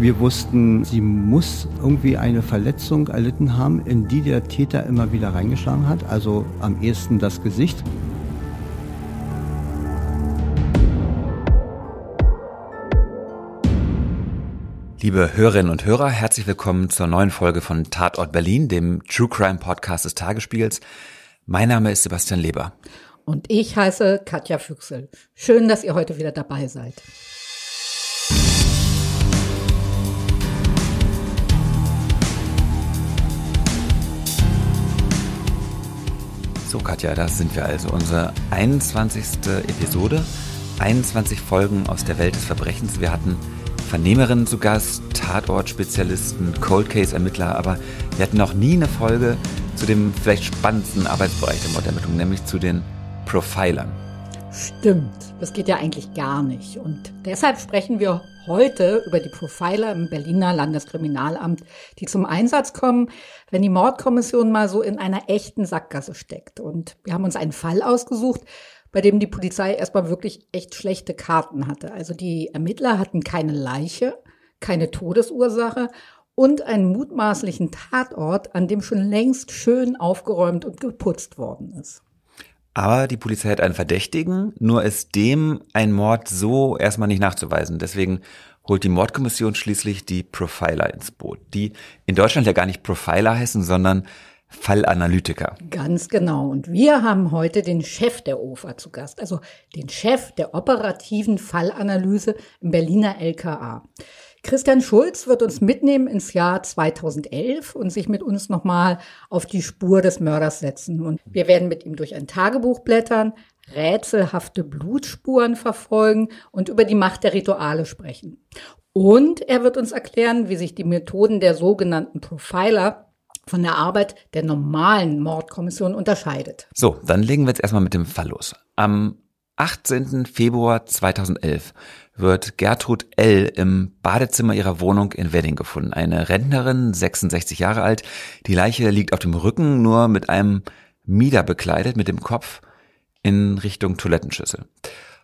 Wir wussten, sie muss irgendwie eine Verletzung erlitten haben, in die der Täter immer wieder reingeschlagen hat, also am ehesten das Gesicht. Liebe Hörerinnen und Hörer, herzlich willkommen zur neuen Folge von Tatort Berlin, dem True Crime Podcast des Tagesspiegels. Mein Name ist Sebastian Leber. Und ich heiße Katja Füchsel. Schön, dass ihr heute wieder dabei seid. So, Katja, da sind wir also. Unsere 21. Episode. 21 Folgen aus der Welt des Verbrechens. Wir hatten Vernehmerinnen zu Gast, Tatortspezialisten, Cold Case-Ermittler, aber wir hatten noch nie eine Folge zu dem vielleicht spannendsten Arbeitsbereich der Mordermittlung, nämlich zu den Profilern. Stimmt, das geht ja eigentlich gar nicht. Und deshalb sprechen wir heute über die Profiler im Berliner Landeskriminalamt, die zum Einsatz kommen, wenn die Mordkommission mal so in einer echten Sackgasse steckt. Und wir haben uns einen Fall ausgesucht, bei dem die Polizei erstmal wirklich echt schlechte Karten hatte. Also die Ermittler hatten keine Leiche, keine Todesursache und einen mutmaßlichen Tatort, an dem schon längst schön aufgeräumt und geputzt worden ist. Aber die Polizei hat einen Verdächtigen, nur ist dem ein Mord so erstmal nicht nachzuweisen. Deswegen holt die Mordkommission schließlich die Profiler ins Boot, die in Deutschland ja gar nicht Profiler heißen, sondern Fallanalytiker. Ganz genau. Und wir haben heute den Chef der OFA zu Gast, also den Chef der operativen Fallanalyse im Berliner LKA. Christian Schulz wird uns mitnehmen ins Jahr 2011 und sich mit uns nochmal auf die Spur des Mörders setzen. Und wir werden mit ihm durch ein Tagebuch blättern, rätselhafte Blutspuren verfolgen und über die Macht der Rituale sprechen. Und er wird uns erklären, wie sich die Methoden der sogenannten Profiler von der Arbeit der normalen Mordkommission unterscheidet. So, dann legen wir jetzt erstmal mit dem Fall los. Am 18. Februar 2011 wird Gertrud L. im Badezimmer ihrer Wohnung in Wedding gefunden. Eine Rentnerin, 66 Jahre alt. Die Leiche liegt auf dem Rücken, nur mit einem Mieder bekleidet, mit dem Kopf in Richtung Toilettenschüssel.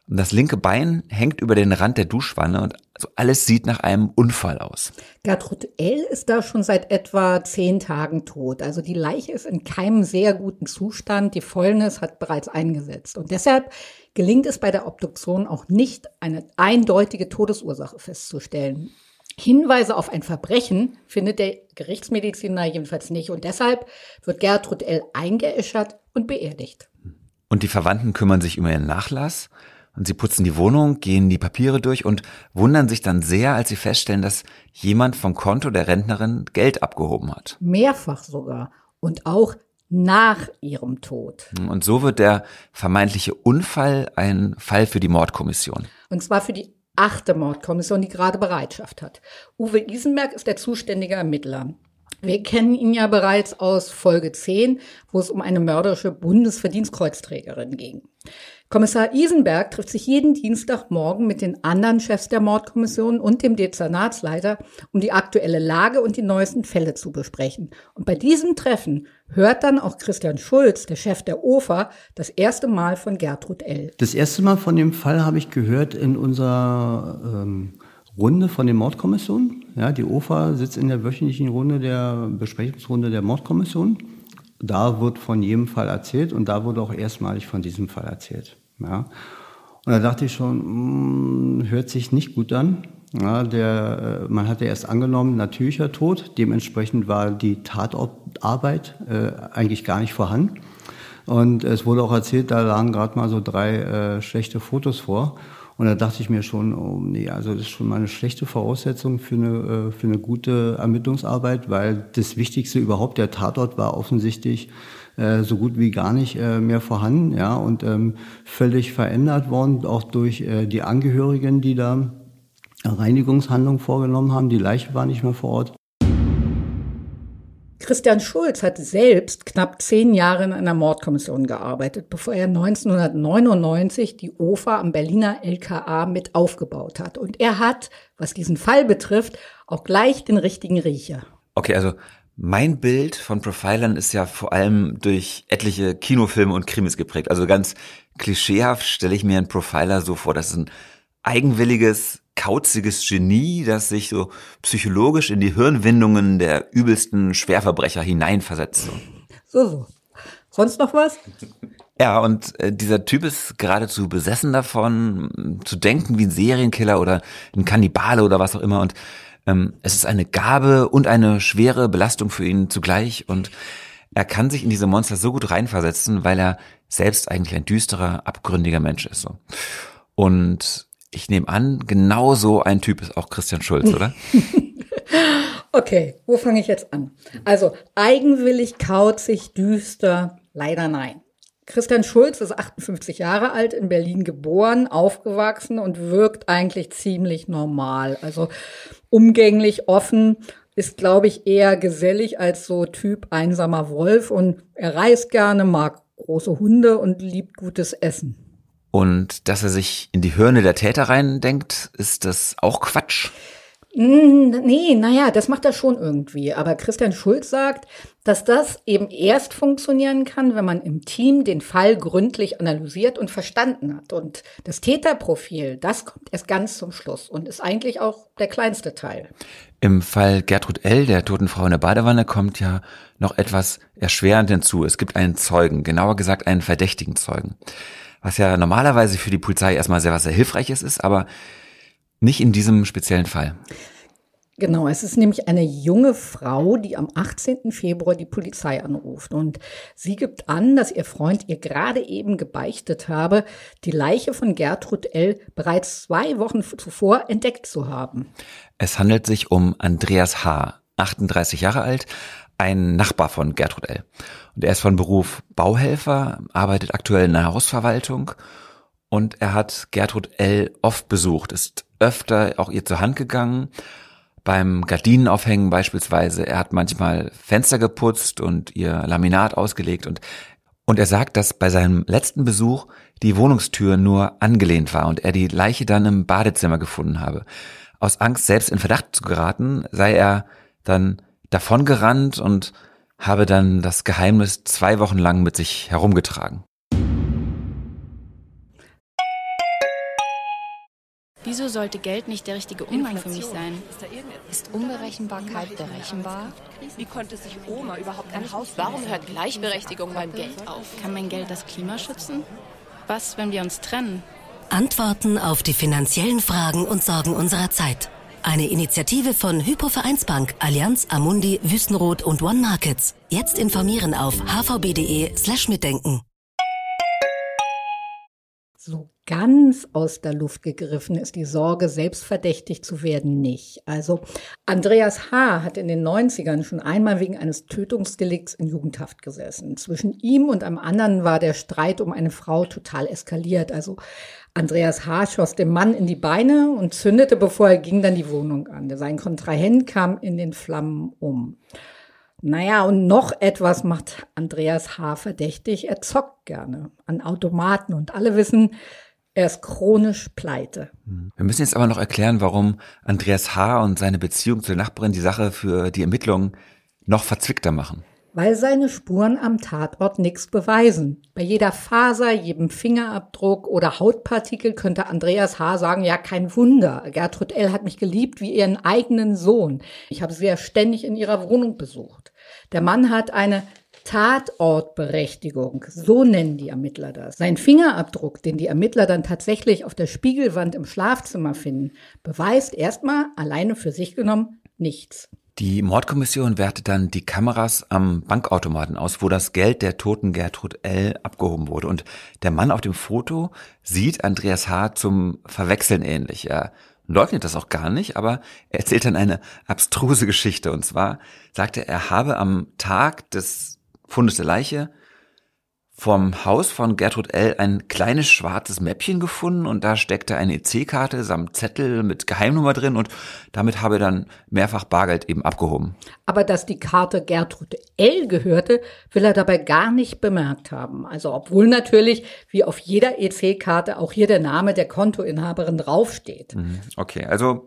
Und das linke Bein hängt über den Rand der Duschwanne und also alles sieht nach einem Unfall aus. Gertrud L. ist da schon seit etwa zehn Tagen tot. Also die Leiche ist in keinem sehr guten Zustand. Die Fäulnis hat bereits eingesetzt. Und deshalb gelingt es bei der Obduktion auch nicht, eine eindeutige Todesursache festzustellen. Hinweise auf ein Verbrechen findet der Gerichtsmediziner jedenfalls nicht. Und deshalb wird Gertrud L. eingeäschert und beerdigt. Und die Verwandten kümmern sich um ihren Nachlass und sie putzen die Wohnung, gehen die Papiere durch und wundern sich dann sehr, als sie feststellen, dass jemand vom Konto der Rentnerin Geld abgehoben hat. Mehrfach sogar. Und auch nach ihrem Tod. Und so wird der vermeintliche Unfall ein Fall für die Mordkommission. Und zwar für die achte Mordkommission, die gerade Bereitschaft hat. Uwe Isenberg ist der zuständige Ermittler. Wir kennen ihn ja bereits aus Folge 10, wo es um eine mörderische Bundesverdienstkreuzträgerin ging. Kommissar Isenberg trifft sich jeden Dienstagmorgen mit den anderen Chefs der Mordkommission und dem Dezernatsleiter, um die aktuelle Lage und die neuesten Fälle zu besprechen. Und bei diesem Treffen hört dann auch Christian Schulz, der Chef der OFA, das erste Mal von Gertrud L. Das erste Mal von dem Fall habe ich gehört in unserer ähm, Runde von den Mordkommissionen. Ja, die OFA sitzt in der wöchentlichen Runde der Besprechungsrunde der Mordkommission. Da wird von jedem Fall erzählt und da wurde auch erstmalig von diesem Fall erzählt. Ja. Und da dachte ich schon, mh, hm, hört sich nicht gut an. Ja, der, äh, man hatte erst angenommen, natürlicher Tod. Dementsprechend war die Tatarbeit äh, eigentlich gar nicht vorhanden. Und es wurde auch erzählt, da lagen gerade mal so drei äh, schlechte Fotos vor. Und da dachte ich mir schon, oh nee, also das ist schon mal eine schlechte Voraussetzung für eine, äh, für eine gute Ermittlungsarbeit, weil das Wichtigste überhaupt, der Tatort war offensichtlich äh, so gut wie gar nicht äh, mehr vorhanden, ja, und ähm, völlig verändert worden, auch durch äh, die Angehörigen, die da Reinigungshandlungen vorgenommen haben. Die Leiche war nicht mehr vor Ort. Christian Schulz hat selbst knapp zehn Jahre in einer Mordkommission gearbeitet, bevor er 1999 die OFA am Berliner LKA mit aufgebaut hat. Und er hat, was diesen Fall betrifft, auch gleich den richtigen Riecher. Okay, also mein Bild von Profilern ist ja vor allem durch etliche Kinofilme und Krimis geprägt. Also ganz klischeehaft stelle ich mir einen Profiler so vor, dass es ein eigenwilliges, kauziges Genie, das sich so psychologisch in die Hirnwindungen der übelsten Schwerverbrecher hineinversetzt. So, so. Sonst noch was? Ja, und äh, dieser Typ ist geradezu besessen davon, zu denken wie ein Serienkiller oder ein Kannibale oder was auch immer. Und ähm, es ist eine Gabe und eine schwere Belastung für ihn zugleich. Und er kann sich in diese Monster so gut reinversetzen, weil er selbst eigentlich ein düsterer, abgründiger Mensch ist. So. Und ich nehme an, genau so ein Typ ist auch Christian Schulz, oder? okay, wo fange ich jetzt an? Also, eigenwillig, kauzig, düster, leider nein. Christian Schulz ist 58 Jahre alt, in Berlin geboren, aufgewachsen und wirkt eigentlich ziemlich normal. Also umgänglich, offen, ist, glaube ich, eher gesellig als so Typ einsamer Wolf und er reist gerne, mag große Hunde und liebt gutes Essen. Und dass er sich in die Hirne der Täter reindenkt, ist das auch Quatsch? Nee, naja, das macht er schon irgendwie. Aber Christian Schulz sagt, dass das eben erst funktionieren kann, wenn man im Team den Fall gründlich analysiert und verstanden hat. Und das Täterprofil, das kommt erst ganz zum Schluss und ist eigentlich auch der kleinste Teil. Im Fall Gertrud L., der toten Frau in der Badewanne, kommt ja noch etwas erschwerend hinzu. Es gibt einen Zeugen, genauer gesagt einen verdächtigen Zeugen was ja normalerweise für die Polizei erstmal sehr was sehr Hilfreiches ist, aber nicht in diesem speziellen Fall. Genau, es ist nämlich eine junge Frau, die am 18. Februar die Polizei anruft. Und sie gibt an, dass ihr Freund ihr gerade eben gebeichtet habe, die Leiche von Gertrud L. bereits zwei Wochen zuvor entdeckt zu haben. Es handelt sich um Andreas H., 38 Jahre alt, ein Nachbar von Gertrud L. Und er ist von Beruf Bauhelfer, arbeitet aktuell in der Hausverwaltung und er hat Gertrud L. oft besucht, ist öfter auch ihr zur Hand gegangen, beim Gardinenaufhängen beispielsweise. Er hat manchmal Fenster geputzt und ihr Laminat ausgelegt und und er sagt, dass bei seinem letzten Besuch die Wohnungstür nur angelehnt war und er die Leiche dann im Badezimmer gefunden habe. Aus Angst, selbst in Verdacht zu geraten, sei er dann davongerannt und habe dann das Geheimnis zwei Wochen lang mit sich herumgetragen. Wieso sollte Geld nicht der richtige Umgang für mich sein? Ist Unberechenbarkeit berechenbar? Wie konnte sich Oma überhaupt ein Haus? Warum hört Gleichberechtigung beim Geld auf? Kann mein Geld das Klima schützen? Was, wenn wir uns trennen? Antworten auf die finanziellen Fragen und Sorgen unserer Zeit. Eine Initiative von Hypovereinsbank, Allianz, Amundi, Wüstenrot und One Markets. Jetzt informieren auf hvb.de/mitdenken. slash So, ganz aus der Luft gegriffen ist die Sorge, selbstverdächtig zu werden, nicht. Also Andreas H. hat in den 90ern schon einmal wegen eines Tötungsdelikts in Jugendhaft gesessen. Zwischen ihm und einem anderen war der Streit um eine Frau total eskaliert. Also Andreas H. schoss dem Mann in die Beine und zündete, bevor er ging, dann die Wohnung an. Sein Kontrahent kam in den Flammen um. Naja, und noch etwas macht Andreas H. verdächtig. Er zockt gerne an Automaten und alle wissen, er ist chronisch pleite. Mhm. Wir müssen jetzt aber noch erklären, warum Andreas H. und seine Beziehung zur Nachbarin die Sache für die Ermittlungen noch verzwickter machen. Weil seine Spuren am Tatort nichts beweisen. Bei jeder Faser, jedem Fingerabdruck oder Hautpartikel könnte Andreas H. sagen, ja, kein Wunder. Gertrud L. hat mich geliebt wie ihren eigenen Sohn. Ich habe sie ja ständig in ihrer Wohnung besucht. Der Mann hat eine Tatortberechtigung, so nennen die Ermittler das. Sein Fingerabdruck, den die Ermittler dann tatsächlich auf der Spiegelwand im Schlafzimmer finden, beweist erstmal alleine für sich genommen nichts. Die Mordkommission wertet dann die Kameras am Bankautomaten aus, wo das Geld der toten Gertrud L. abgehoben wurde. Und der Mann auf dem Foto sieht Andreas H. zum Verwechseln ähnlich. Er leugnet das auch gar nicht, aber er erzählt dann eine abstruse Geschichte. Und zwar sagte er, er habe am Tag des Fundes der Leiche, vom Haus von Gertrud L. ein kleines schwarzes Mäppchen gefunden und da steckte eine EC-Karte samt Zettel mit Geheimnummer drin und damit habe er dann mehrfach Bargeld eben abgehoben. Aber dass die Karte Gertrud L. gehörte, will er dabei gar nicht bemerkt haben. Also obwohl natürlich wie auf jeder EC-Karte auch hier der Name der Kontoinhaberin draufsteht. Mhm. Okay, also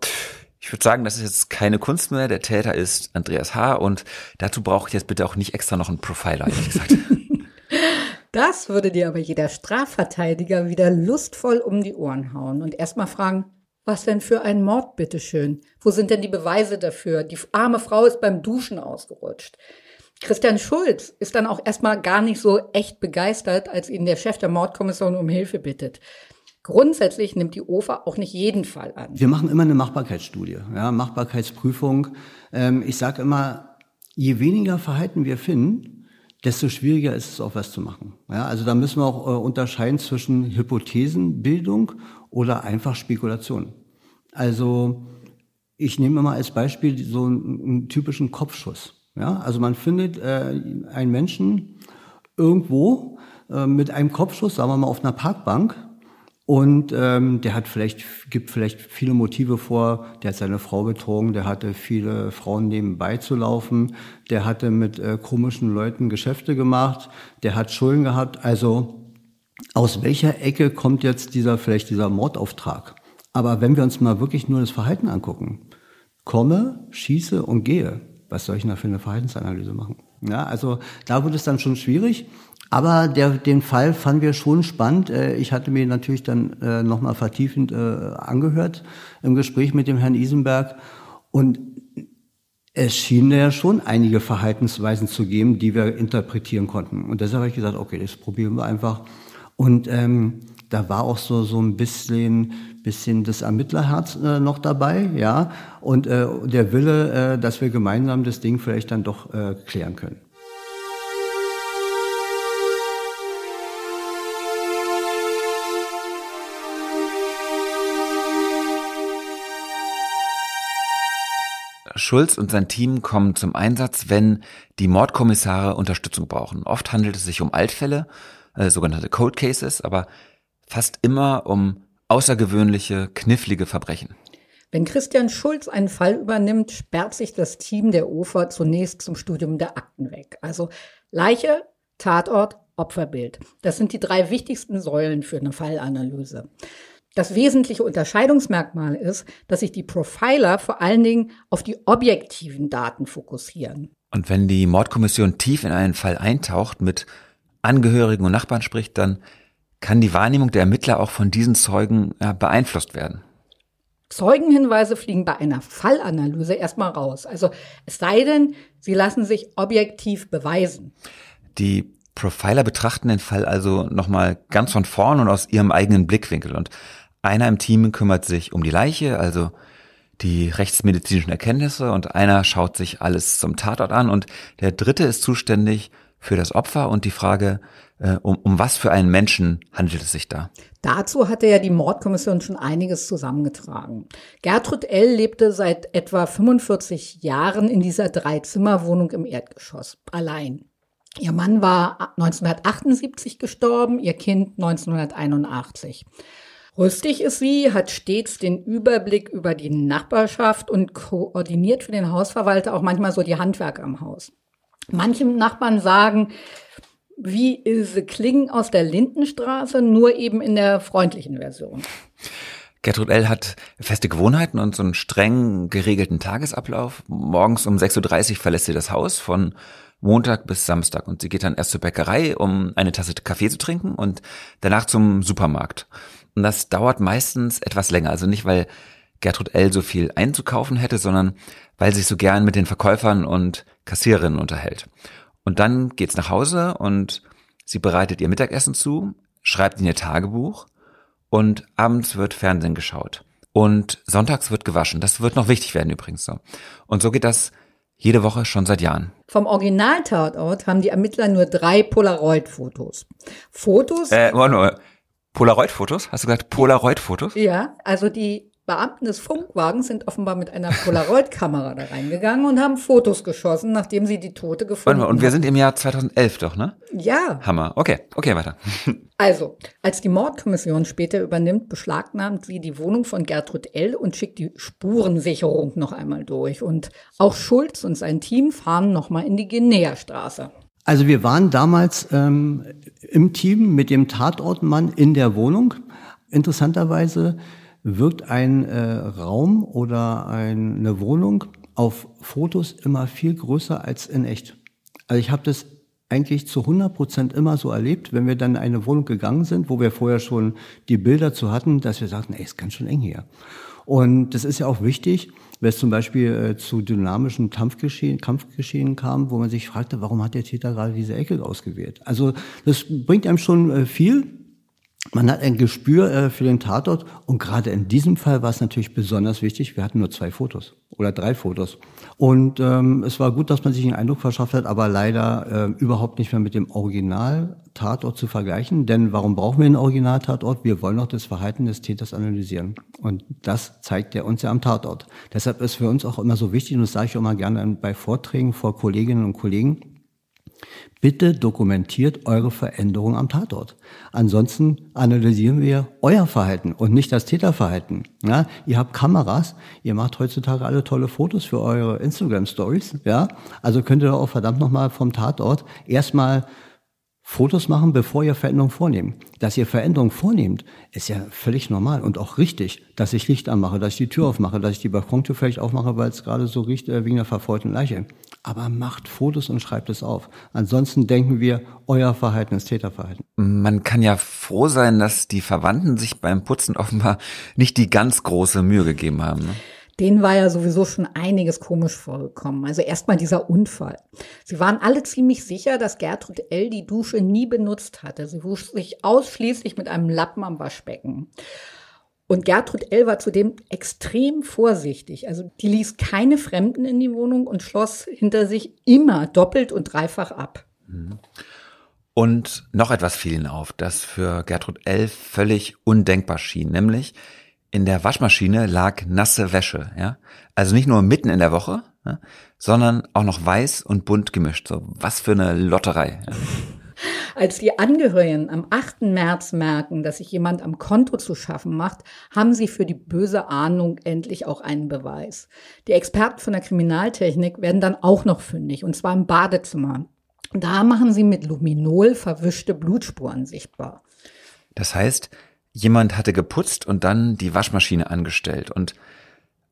ich würde sagen, das ist jetzt keine Kunst mehr. Der Täter ist Andreas H. Und dazu brauche ich jetzt bitte auch nicht extra noch einen Profiler, ehrlich gesagt. Das würde dir aber jeder Strafverteidiger wieder lustvoll um die Ohren hauen und erstmal fragen, was denn für ein Mord, bitteschön? Wo sind denn die Beweise dafür? Die arme Frau ist beim Duschen ausgerutscht. Christian Schulz ist dann auch erstmal gar nicht so echt begeistert, als ihn der Chef der Mordkommission um Hilfe bittet. Grundsätzlich nimmt die OFA auch nicht jeden Fall an. Wir machen immer eine Machbarkeitsstudie, ja, Machbarkeitsprüfung. Ähm, ich sage immer, je weniger Verhalten wir finden, desto schwieriger ist es auch was zu machen. Ja, also da müssen wir auch äh, unterscheiden zwischen Hypothesenbildung oder einfach Spekulation. Also ich nehme immer als Beispiel so einen, einen typischen Kopfschuss. Ja, also man findet äh, einen Menschen irgendwo äh, mit einem Kopfschuss, sagen wir mal auf einer Parkbank, und ähm, der hat vielleicht, gibt vielleicht viele Motive vor, der hat seine Frau betrogen, der hatte viele Frauen nebenbei zu laufen, der hatte mit äh, komischen Leuten Geschäfte gemacht, der hat Schulden gehabt. Also aus welcher Ecke kommt jetzt dieser, vielleicht dieser Mordauftrag? Aber wenn wir uns mal wirklich nur das Verhalten angucken, komme, schieße und gehe, was soll ich denn da für eine Verhaltensanalyse machen? Ja, also da wird es dann schon schwierig. Aber der, den Fall fanden wir schon spannend. Äh, ich hatte mir natürlich dann äh, nochmal vertiefend äh, angehört im Gespräch mit dem Herrn Isenberg. Und es schien ja schon einige Verhaltensweisen zu geben, die wir interpretieren konnten. Und deshalb habe ich gesagt, okay, das probieren wir einfach. Und ähm, da war auch so, so ein bisschen, bisschen das Ermittlerherz äh, noch dabei, ja. Und äh, der Wille, äh, dass wir gemeinsam das Ding vielleicht dann doch äh, klären können. Schulz und sein Team kommen zum Einsatz, wenn die Mordkommissare Unterstützung brauchen. Oft handelt es sich um Altfälle, äh, sogenannte Cold Cases, aber fast immer um außergewöhnliche, knifflige Verbrechen. Wenn Christian Schulz einen Fall übernimmt, sperrt sich das Team der OFA zunächst zum Studium der Akten weg. Also Leiche, Tatort, Opferbild. Das sind die drei wichtigsten Säulen für eine Fallanalyse das wesentliche Unterscheidungsmerkmal ist, dass sich die Profiler vor allen Dingen auf die objektiven Daten fokussieren. Und wenn die Mordkommission tief in einen Fall eintaucht, mit Angehörigen und Nachbarn spricht, dann kann die Wahrnehmung der Ermittler auch von diesen Zeugen ja, beeinflusst werden. Zeugenhinweise fliegen bei einer Fallanalyse erstmal raus. Also es sei denn, sie lassen sich objektiv beweisen. Die Profiler betrachten den Fall also nochmal ganz von vorn und aus ihrem eigenen Blickwinkel. Und einer im Team kümmert sich um die Leiche, also die rechtsmedizinischen Erkenntnisse und einer schaut sich alles zum Tatort an und der dritte ist zuständig für das Opfer und die Frage, äh, um, um was für einen Menschen handelt es sich da? Dazu hatte ja die Mordkommission schon einiges zusammengetragen. Gertrud L. lebte seit etwa 45 Jahren in dieser Dreizimmerwohnung im Erdgeschoss, allein. Ihr Mann war 1978 gestorben, ihr Kind 1981. Rüstig ist sie, hat stets den Überblick über die Nachbarschaft und koordiniert für den Hausverwalter auch manchmal so die Handwerker am Haus. Manche Nachbarn sagen, wie Ilse Kling aus der Lindenstraße, nur eben in der freundlichen Version. Gertrud L. hat feste Gewohnheiten und so einen streng geregelten Tagesablauf. Morgens um 6.30 Uhr verlässt sie das Haus von Montag bis Samstag und sie geht dann erst zur Bäckerei, um eine Tasse Kaffee zu trinken und danach zum Supermarkt. Und das dauert meistens etwas länger. Also nicht, weil Gertrud L. so viel einzukaufen hätte, sondern weil sie sich so gern mit den Verkäufern und Kassiererinnen unterhält. Und dann geht's nach Hause und sie bereitet ihr Mittagessen zu, schreibt in ihr Tagebuch und abends wird Fernsehen geschaut. Und sonntags wird gewaschen. Das wird noch wichtig werden übrigens so. Und so geht das jede Woche schon seit Jahren. Vom Original-Tatort haben die Ermittler nur drei Polaroid-Fotos. Fotos? Äh, warte mal. Polaroid-Fotos? Hast du gesagt Polaroid-Fotos? Ja, also die Beamten des Funkwagens sind offenbar mit einer Polaroid-Kamera da reingegangen und haben Fotos geschossen, nachdem sie die Tote gefunden haben. Und wir sind im Jahr 2011 doch, ne? Ja. Hammer. Okay, okay, weiter. Also, als die Mordkommission später übernimmt, beschlagnahmt sie die Wohnung von Gertrud L. und schickt die Spurensicherung noch einmal durch. Und auch Schulz und sein Team fahren noch mal in die Guinea-Straße. Also wir waren damals ähm, im Team mit dem Tatortmann in der Wohnung. Interessanterweise wirkt ein äh, Raum oder ein, eine Wohnung auf Fotos immer viel größer als in echt. Also ich habe das eigentlich zu 100 Prozent immer so erlebt, wenn wir dann in eine Wohnung gegangen sind, wo wir vorher schon die Bilder zu hatten, dass wir sagten, ey, ist ganz schön eng hier. Und das ist ja auch wichtig, wenn es zum Beispiel äh, zu dynamischen Kampfgeschehen, Kampfgeschehen kam, wo man sich fragte, warum hat der Täter gerade diese Ecke ausgewählt? Also das bringt einem schon äh, viel, man hat ein Gespür äh, für den Tatort und gerade in diesem Fall war es natürlich besonders wichtig. Wir hatten nur zwei Fotos oder drei Fotos und ähm, es war gut, dass man sich einen Eindruck verschafft hat, aber leider äh, überhaupt nicht mehr mit dem Original-Tatort zu vergleichen. Denn warum brauchen wir einen Original-Tatort? Wir wollen doch das Verhalten des Täters analysieren und das zeigt er uns ja am Tatort. Deshalb ist für uns auch immer so wichtig und das sage ich auch immer gerne bei Vorträgen vor Kolleginnen und Kollegen Bitte dokumentiert eure Veränderung am Tatort. Ansonsten analysieren wir euer Verhalten und nicht das Täterverhalten. Ja, ihr habt Kameras, ihr macht heutzutage alle tolle Fotos für eure Instagram Stories. Ja, also könnt ihr auch verdammt nochmal vom Tatort erstmal Fotos machen, bevor ihr Veränderungen vornehmt. Dass ihr Veränderungen vornehmt, ist ja völlig normal und auch richtig, dass ich Licht anmache, dass ich die Tür aufmache, dass ich die Balkontür vielleicht aufmache, weil es gerade so riecht äh, wie wegen einer verfolgten Leiche. Aber macht Fotos und schreibt es auf. Ansonsten denken wir, euer Verhalten ist Täterverhalten. Man kann ja froh sein, dass die Verwandten sich beim Putzen offenbar nicht die ganz große Mühe gegeben haben. Ne? denen war ja sowieso schon einiges komisch vorgekommen. Also erstmal dieser Unfall. Sie waren alle ziemlich sicher, dass Gertrud L. die Dusche nie benutzt hatte. Sie wusch sich ausschließlich mit einem Lappen am Waschbecken. Und Gertrud L. war zudem extrem vorsichtig. Also die ließ keine Fremden in die Wohnung und schloss hinter sich immer doppelt und dreifach ab. Mhm. Und noch etwas fiel ihnen auf, das für Gertrud L. völlig undenkbar schien, nämlich in der Waschmaschine lag nasse Wäsche, ja. Also nicht nur mitten in der Woche, ja? sondern auch noch weiß und bunt gemischt. So, was für eine Lotterei. Ja? Als die Angehörigen am 8. März merken, dass sich jemand am Konto zu schaffen macht, haben sie für die böse Ahnung endlich auch einen Beweis. Die Experten von der Kriminaltechnik werden dann auch noch fündig, und zwar im Badezimmer. Da machen sie mit Luminol verwischte Blutspuren sichtbar. Das heißt, jemand hatte geputzt und dann die Waschmaschine angestellt. Und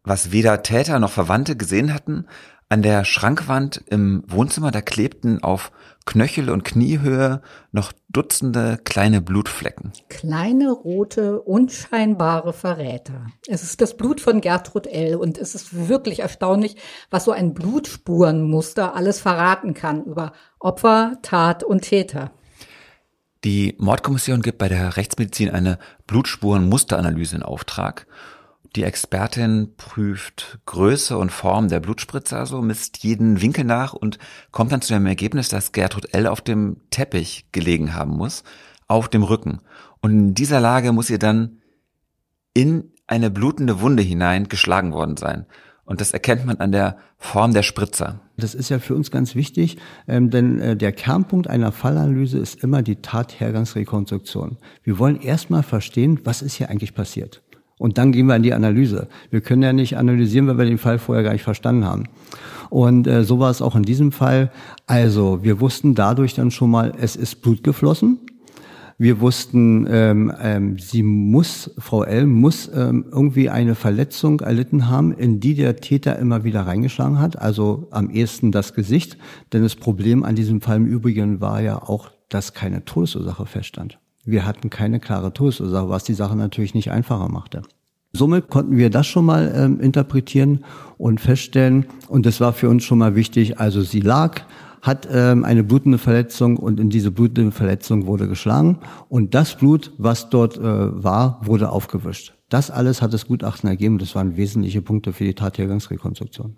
was weder Täter noch Verwandte gesehen hatten, an der Schrankwand im Wohnzimmer, da klebten auf Knöchel und Kniehöhe noch Dutzende kleine Blutflecken. Kleine, rote, unscheinbare Verräter. Es ist das Blut von Gertrud L. Und es ist wirklich erstaunlich, was so ein Blutspurenmuster alles verraten kann über Opfer, Tat und Täter. Die Mordkommission gibt bei der Rechtsmedizin eine Blutspurenmusteranalyse in Auftrag. Die Expertin prüft Größe und Form der Blutspritze, also misst jeden Winkel nach und kommt dann zu dem Ergebnis, dass Gertrud L. auf dem Teppich gelegen haben muss, auf dem Rücken. Und in dieser Lage muss ihr dann in eine blutende Wunde hinein geschlagen worden sein. Und das erkennt man an der Form der Spritzer. Das ist ja für uns ganz wichtig, ähm, denn äh, der Kernpunkt einer Fallanalyse ist immer die Tathergangsrekonstruktion. Wir wollen erstmal verstehen, was ist hier eigentlich passiert. Und dann gehen wir in die Analyse. Wir können ja nicht analysieren, weil wir den Fall vorher gar nicht verstanden haben. Und äh, so war es auch in diesem Fall. Also, wir wussten dadurch dann schon mal, es ist Blut geflossen wir wussten, ähm, ähm, sie muss, Frau L. muss ähm, irgendwie eine Verletzung erlitten haben, in die der Täter immer wieder reingeschlagen hat. Also am ehesten das Gesicht. Denn das Problem an diesem Fall im Übrigen war ja auch, dass keine Todesursache feststand. Wir hatten keine klare Todesursache, was die Sache natürlich nicht einfacher machte. Somit konnten wir das schon mal ähm, interpretieren und feststellen. Und das war für uns schon mal wichtig. Also sie lag, hat ähm, eine blutende Verletzung und in diese blutende Verletzung wurde geschlagen und das Blut, was dort äh, war, wurde aufgewischt. Das alles hat das Gutachten ergeben. Das waren wesentliche Punkte für die Tathergangsrekonstruktion.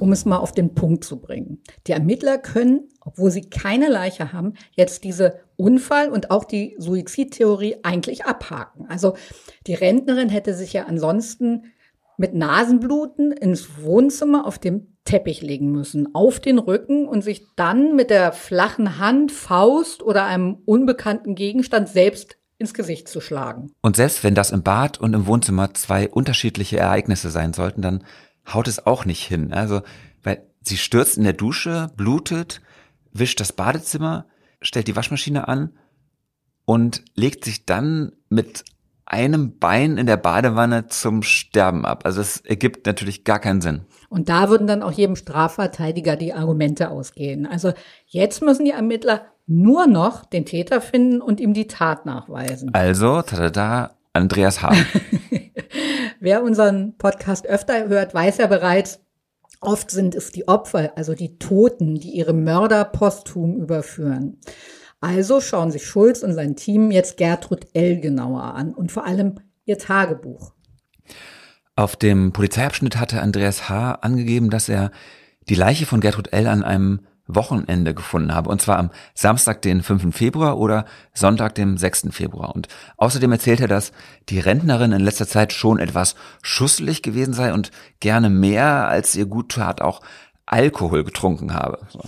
um es mal auf den Punkt zu bringen. Die Ermittler können, obwohl sie keine Leiche haben, jetzt diese Unfall und auch die Suizidtheorie eigentlich abhaken. Also die Rentnerin hätte sich ja ansonsten mit Nasenbluten ins Wohnzimmer auf dem Teppich legen müssen, auf den Rücken und sich dann mit der flachen Hand, Faust oder einem unbekannten Gegenstand selbst ins Gesicht zu schlagen. Und selbst wenn das im Bad und im Wohnzimmer zwei unterschiedliche Ereignisse sein sollten, dann haut es auch nicht hin. Also, weil sie stürzt in der Dusche, blutet, wischt das Badezimmer, stellt die Waschmaschine an und legt sich dann mit einem Bein in der Badewanne zum Sterben ab. Also das ergibt natürlich gar keinen Sinn. Und da würden dann auch jedem Strafverteidiger die Argumente ausgehen. Also jetzt müssen die Ermittler nur noch den Täter finden und ihm die Tat nachweisen. Also, tada, Andreas Hahn. Wer unseren Podcast öfter hört, weiß ja bereits, Oft sind es die Opfer, also die Toten, die ihre Mörder posthum überführen. Also schauen sich Schulz und sein Team jetzt Gertrud L. genauer an und vor allem ihr Tagebuch. Auf dem Polizeiabschnitt hatte Andreas H. angegeben, dass er die Leiche von Gertrud L. an einem Wochenende gefunden habe. Und zwar am Samstag, den 5. Februar oder Sonntag, dem 6. Februar. Und außerdem erzählt er, dass die Rentnerin in letzter Zeit schon etwas schusselig gewesen sei und gerne mehr, als ihr gut tat, auch Alkohol getrunken habe. So.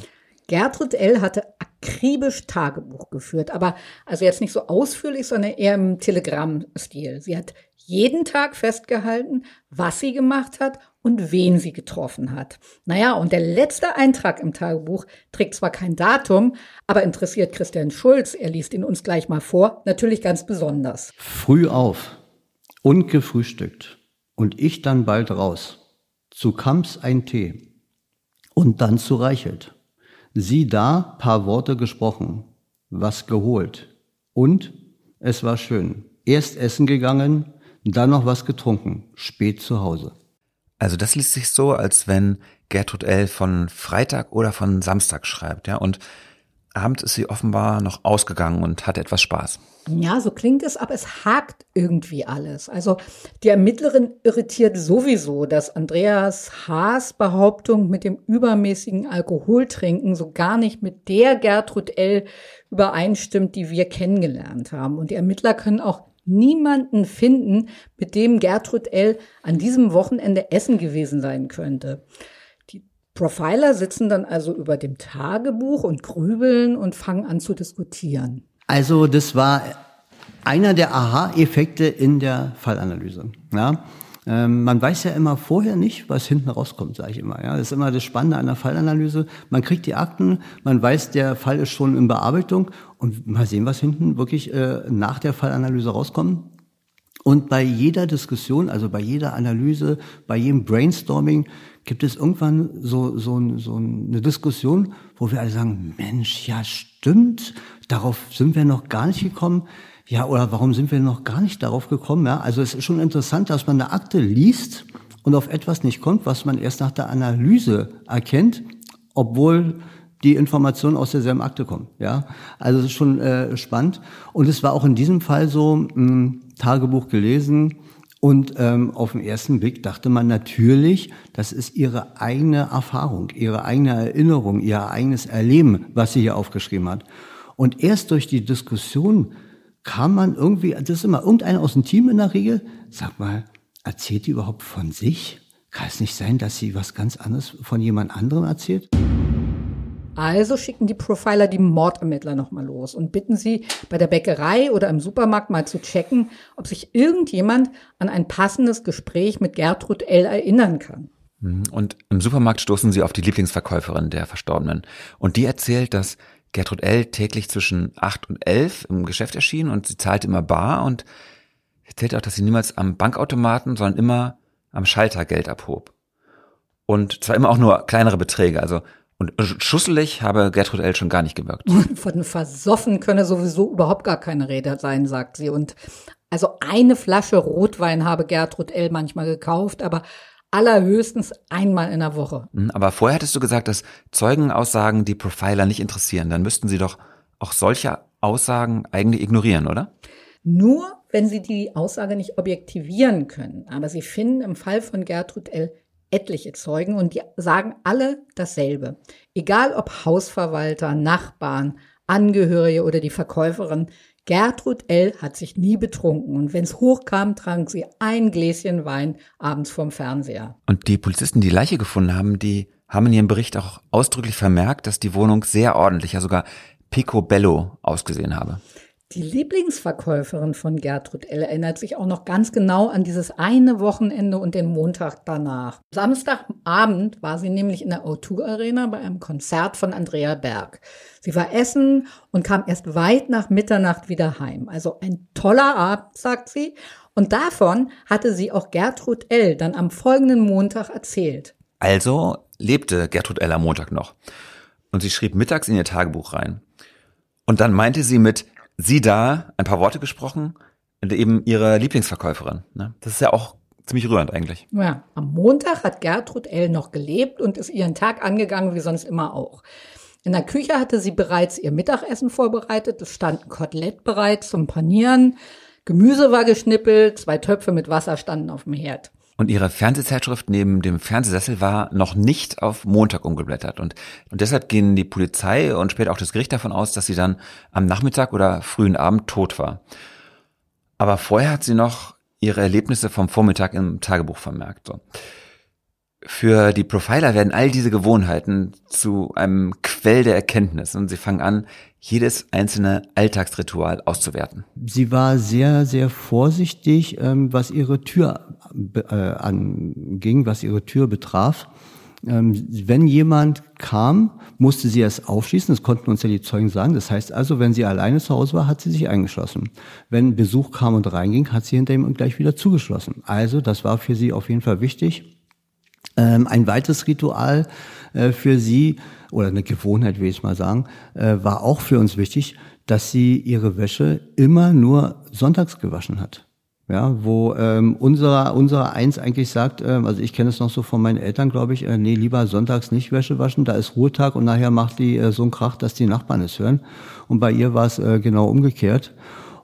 Gertrud L. hatte akribisch Tagebuch geführt, aber also jetzt nicht so ausführlich, sondern eher im telegram stil Sie hat jeden Tag festgehalten, was sie gemacht hat und wen sie getroffen hat. Naja, und der letzte Eintrag im Tagebuch trägt zwar kein Datum, aber interessiert Christian Schulz, er liest ihn uns gleich mal vor, natürlich ganz besonders. Früh auf und gefrühstückt und ich dann bald raus. Zu Kamps ein Tee und dann zu Reichelt. Sie da paar Worte gesprochen, was geholt. Und es war schön. Erst essen gegangen, dann noch was getrunken, spät zu Hause. Also das liest sich so, als wenn Gertrud L. von Freitag oder von Samstag schreibt, ja. Und abends ist sie offenbar noch ausgegangen und hatte etwas Spaß. Ja, so klingt es, aber es hakt irgendwie alles. Also die Ermittlerin irritiert sowieso, dass Andreas Haas Behauptung mit dem übermäßigen Alkoholtrinken so gar nicht mit der Gertrud L. übereinstimmt, die wir kennengelernt haben. Und die Ermittler können auch niemanden finden, mit dem Gertrud L. an diesem Wochenende essen gewesen sein könnte. Die Profiler sitzen dann also über dem Tagebuch und grübeln und fangen an zu diskutieren. Also das war einer der Aha-Effekte in der Fallanalyse. Ja? Ähm, man weiß ja immer vorher nicht, was hinten rauskommt, sage ich immer. Ja? Das ist immer das Spannende an der Fallanalyse. Man kriegt die Akten, man weiß, der Fall ist schon in Bearbeitung und mal sehen, was hinten wirklich äh, nach der Fallanalyse rauskommt. Und bei jeder Diskussion, also bei jeder Analyse, bei jedem Brainstorming gibt es irgendwann so, so, so eine Diskussion, wo wir alle sagen, Mensch, ja stimmt, darauf sind wir noch gar nicht gekommen ja, oder warum sind wir noch gar nicht darauf gekommen? Ja? Also es ist schon interessant, dass man eine Akte liest und auf etwas nicht kommt, was man erst nach der Analyse erkennt, obwohl die Informationen aus derselben Akte kommen. Ja, also es ist schon äh, spannend. Und es war auch in diesem Fall so, ein hm, Tagebuch gelesen und ähm, auf den ersten Blick dachte man natürlich, das ist ihre eigene Erfahrung, ihre eigene Erinnerung, ihr eigenes Erleben, was sie hier aufgeschrieben hat. Und erst durch die Diskussion kam man irgendwie, das ist immer irgendeiner aus dem Team in der Regel, sag mal, erzählt die überhaupt von sich? Kann es nicht sein, dass sie was ganz anderes von jemand anderem erzählt? Also schicken die Profiler die Mordermittler nochmal los und bitten sie, bei der Bäckerei oder im Supermarkt mal zu checken, ob sich irgendjemand an ein passendes Gespräch mit Gertrud L. erinnern kann. Mhm. Und im Supermarkt stoßen sie auf die Lieblingsverkäuferin der Verstorbenen. Und die erzählt, dass Gertrud L. täglich zwischen acht und elf im Geschäft erschien und sie zahlte immer bar und erzählt auch, dass sie niemals am Bankautomaten, sondern immer am Schalter Geld abhob. Und zwar immer auch nur kleinere Beträge, also und schusselig habe Gertrud L. schon gar nicht gewirkt. Von versoffen könne sowieso überhaupt gar keine Rede sein, sagt sie. Und also eine Flasche Rotwein habe Gertrud L. manchmal gekauft, aber allerhöchstens einmal in der Woche. Hm, aber vorher hattest du gesagt, dass Zeugenaussagen die Profiler nicht interessieren. Dann müssten sie doch auch solche Aussagen eigentlich ignorieren, oder? Nur wenn sie die Aussage nicht objektivieren können. Aber sie finden im Fall von Gertrud L etliche Zeugen und die sagen alle dasselbe. Egal ob Hausverwalter, Nachbarn, Angehörige oder die Verkäuferin, Gertrud L. hat sich nie betrunken und wenn es hochkam, trank sie ein Gläschen Wein abends vorm Fernseher. Und die Polizisten, die Leiche gefunden haben, die haben in ihrem Bericht auch ausdrücklich vermerkt, dass die Wohnung sehr ordentlich, ja sogar picobello ausgesehen habe. Die Lieblingsverkäuferin von Gertrud L. erinnert sich auch noch ganz genau an dieses eine Wochenende und den Montag danach. Samstagabend war sie nämlich in der O2 Arena bei einem Konzert von Andrea Berg. Sie war essen und kam erst weit nach Mitternacht wieder heim. Also ein toller Abend, sagt sie. Und davon hatte sie auch Gertrud L. dann am folgenden Montag erzählt. Also lebte Gertrud L. am Montag noch. Und sie schrieb mittags in ihr Tagebuch rein. Und dann meinte sie mit sie da ein paar Worte gesprochen und eben ihre Lieblingsverkäuferin. Ne? Das ist ja auch ziemlich rührend eigentlich. Ja, am Montag hat Gertrud L. noch gelebt und ist ihren Tag angegangen, wie sonst immer auch. In der Küche hatte sie bereits ihr Mittagessen vorbereitet. Es stand ein Kotelett bereit zum Panieren. Gemüse war geschnippelt. Zwei Töpfe mit Wasser standen auf dem Herd und ihre Fernsehzeitschrift neben dem Fernsehsessel war, noch nicht auf Montag umgeblättert. Und, und deshalb gehen die Polizei und später auch das Gericht davon aus, dass sie dann am Nachmittag oder frühen Abend tot war. Aber vorher hat sie noch ihre Erlebnisse vom Vormittag im Tagebuch vermerkt. So. Für die Profiler werden all diese Gewohnheiten zu einem Quell der Erkenntnis und sie fangen an, jedes einzelne Alltagsritual auszuwerten. Sie war sehr, sehr vorsichtig, ähm, was ihre Tür äh, anging, was ihre Tür betraf. Ähm, wenn jemand kam, musste sie es aufschließen. Das konnten uns ja die Zeugen sagen. Das heißt also, wenn sie alleine zu Hause war, hat sie sich eingeschlossen. Wenn Besuch kam und reinging, hat sie hinter ihm gleich wieder zugeschlossen. Also, das war für sie auf jeden Fall wichtig. Ähm, ein weiteres Ritual äh, für sie, oder eine Gewohnheit, will ich mal sagen, äh, war auch für uns wichtig, dass sie ihre Wäsche immer nur sonntags gewaschen hat. Ja, wo ähm, unserer, unserer Eins eigentlich sagt, ähm, also ich kenne es noch so von meinen Eltern, glaube ich, äh, nee, lieber sonntags nicht Wäsche waschen, da ist Ruhetag und nachher macht die äh, so einen Krach, dass die Nachbarn es hören. Und bei ihr war es äh, genau umgekehrt.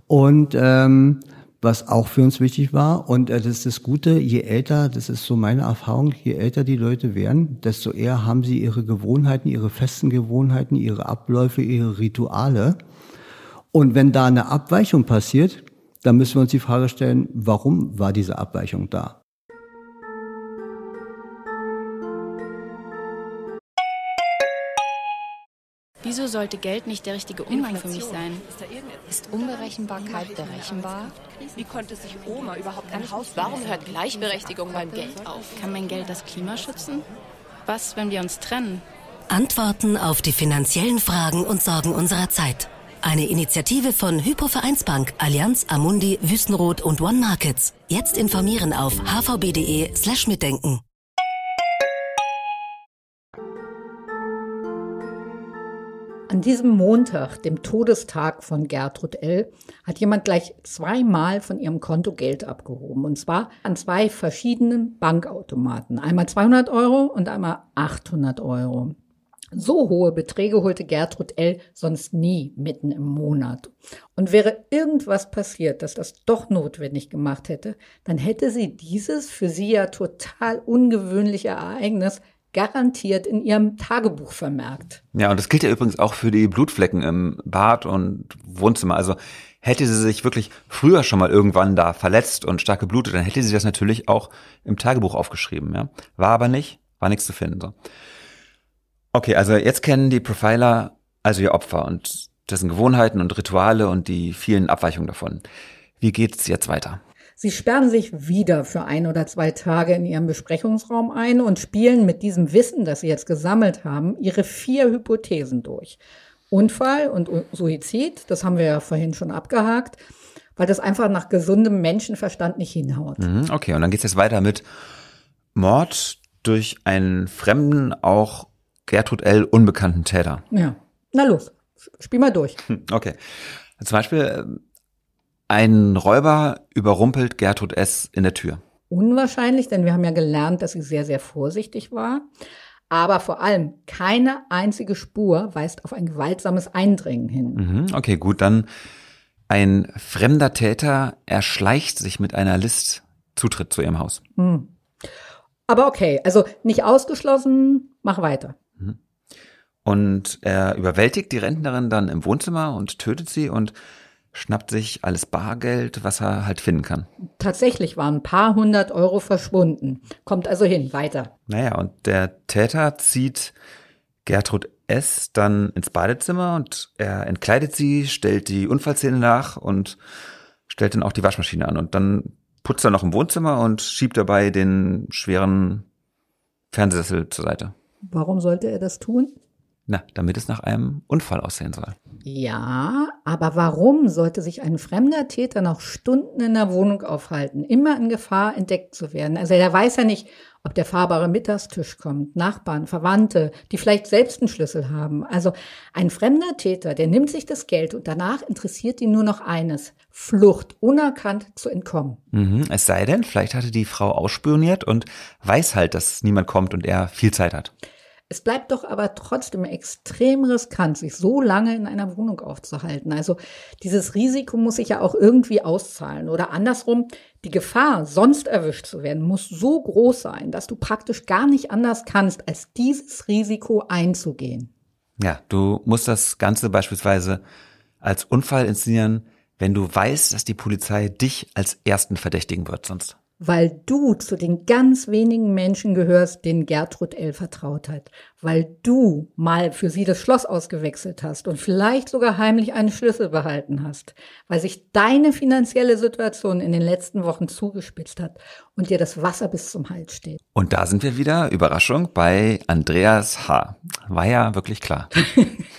Und ähm, was auch für uns wichtig war, und äh, das ist das Gute, je älter, das ist so meine Erfahrung, je älter die Leute werden, desto eher haben sie ihre Gewohnheiten, ihre festen Gewohnheiten, ihre Abläufe, ihre Rituale. Und wenn da eine Abweichung passiert, dann müssen wir uns die Frage stellen, warum war diese Abweichung da? Wieso sollte Geld nicht der richtige Umgang für mich sein? Ist Unberechenbarkeit berechenbar? Wie konnte sich Oma überhaupt ein Haus? Warum hört Gleichberechtigung beim Geld auf? Kann mein Geld das Klima schützen? Was, wenn wir uns trennen? Antworten auf die finanziellen Fragen und Sorgen unserer Zeit. Eine Initiative von Hypovereinsbank, Allianz, Amundi, Wüstenrot und One Markets. Jetzt informieren auf hvb.de slash mitdenken. An diesem Montag, dem Todestag von Gertrud L., hat jemand gleich zweimal von ihrem Konto Geld abgehoben. Und zwar an zwei verschiedenen Bankautomaten. Einmal 200 Euro und einmal 800 Euro. So hohe Beträge holte Gertrud L. sonst nie mitten im Monat. Und wäre irgendwas passiert, dass das doch notwendig gemacht hätte, dann hätte sie dieses für sie ja total ungewöhnliche Ereignis garantiert in ihrem Tagebuch vermerkt. Ja, und das gilt ja übrigens auch für die Blutflecken im Bad und Wohnzimmer. Also hätte sie sich wirklich früher schon mal irgendwann da verletzt und stark geblutet, dann hätte sie das natürlich auch im Tagebuch aufgeschrieben. Ja? War aber nicht, war nichts zu finden. So. Okay, also jetzt kennen die Profiler also ihr Opfer und dessen Gewohnheiten und Rituale und die vielen Abweichungen davon. Wie geht's jetzt weiter? Sie sperren sich wieder für ein oder zwei Tage in ihrem Besprechungsraum ein und spielen mit diesem Wissen, das sie jetzt gesammelt haben, ihre vier Hypothesen durch. Unfall und Suizid, das haben wir ja vorhin schon abgehakt, weil das einfach nach gesundem Menschenverstand nicht hinhaut. Mhm, okay, und dann geht's jetzt weiter mit Mord durch einen Fremden, auch Gertrud L. unbekannten Täter. Ja. Na los, spiel mal durch. Hm, okay. Zum Beispiel, äh, ein Räuber überrumpelt Gertrud S. in der Tür. Unwahrscheinlich, denn wir haben ja gelernt, dass sie sehr, sehr vorsichtig war. Aber vor allem keine einzige Spur weist auf ein gewaltsames Eindringen hin. Mhm, okay, gut, dann ein fremder Täter erschleicht sich mit einer List Zutritt zu ihrem Haus. Hm. Aber okay, also nicht ausgeschlossen, mach weiter. Und er überwältigt die Rentnerin dann im Wohnzimmer und tötet sie und schnappt sich alles Bargeld, was er halt finden kann. Tatsächlich waren ein paar hundert Euro verschwunden. Kommt also hin, weiter. Naja, und der Täter zieht Gertrud S. dann ins Badezimmer und er entkleidet sie, stellt die Unfallszene nach und stellt dann auch die Waschmaschine an. Und dann putzt er noch im Wohnzimmer und schiebt dabei den schweren Fernsessel zur Seite. Warum sollte er das tun? Na, damit es nach einem Unfall aussehen soll. Ja, aber warum sollte sich ein fremder Täter noch Stunden in der Wohnung aufhalten, immer in Gefahr entdeckt zu werden? Also er weiß ja nicht, ob der fahrbare Mittagstisch kommt, Nachbarn, Verwandte, die vielleicht selbst einen Schlüssel haben. Also ein fremder Täter, der nimmt sich das Geld und danach interessiert ihn nur noch eines, Flucht, unerkannt zu entkommen. Mhm, es sei denn, vielleicht hatte die Frau ausspioniert und weiß halt, dass niemand kommt und er viel Zeit hat. Es bleibt doch aber trotzdem extrem riskant, sich so lange in einer Wohnung aufzuhalten. Also dieses Risiko muss sich ja auch irgendwie auszahlen. Oder andersrum, die Gefahr, sonst erwischt zu werden, muss so groß sein, dass du praktisch gar nicht anders kannst, als dieses Risiko einzugehen. Ja, du musst das Ganze beispielsweise als Unfall inszenieren, wenn du weißt, dass die Polizei dich als ersten verdächtigen wird sonst weil du zu den ganz wenigen Menschen gehörst, denen Gertrud L. vertraut hat, weil du mal für sie das Schloss ausgewechselt hast und vielleicht sogar heimlich einen Schlüssel behalten hast, weil sich deine finanzielle Situation in den letzten Wochen zugespitzt hat und dir das Wasser bis zum Hals steht. Und da sind wir wieder, Überraschung, bei Andreas H. War ja wirklich klar.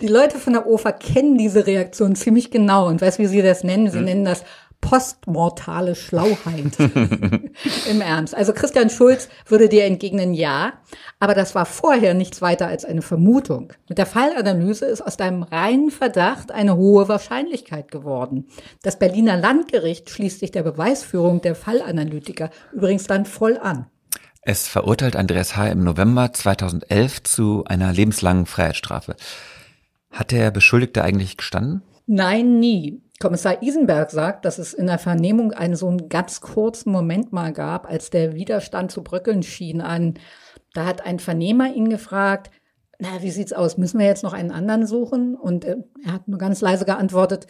Die Leute von der OFA kennen diese Reaktion ziemlich genau und weißt, wie sie das nennen? Sie hm. nennen das postmortale Schlauheit. Im Ernst. Also Christian Schulz würde dir entgegnen, ja, aber das war vorher nichts weiter als eine Vermutung. Mit der Fallanalyse ist aus deinem reinen Verdacht eine hohe Wahrscheinlichkeit geworden. Das Berliner Landgericht schließt sich der Beweisführung der Fallanalytiker übrigens dann voll an. Es verurteilt Andreas H. im November 2011 zu einer lebenslangen Freiheitsstrafe. Hat der Beschuldigte eigentlich gestanden? Nein, nie. Kommissar Isenberg sagt, dass es in der Vernehmung einen so einen ganz kurzen Moment mal gab, als der Widerstand zu bröckeln schien. An, da hat ein Vernehmer ihn gefragt, na, wie sieht's aus? Müssen wir jetzt noch einen anderen suchen? Und äh, er hat nur ganz leise geantwortet,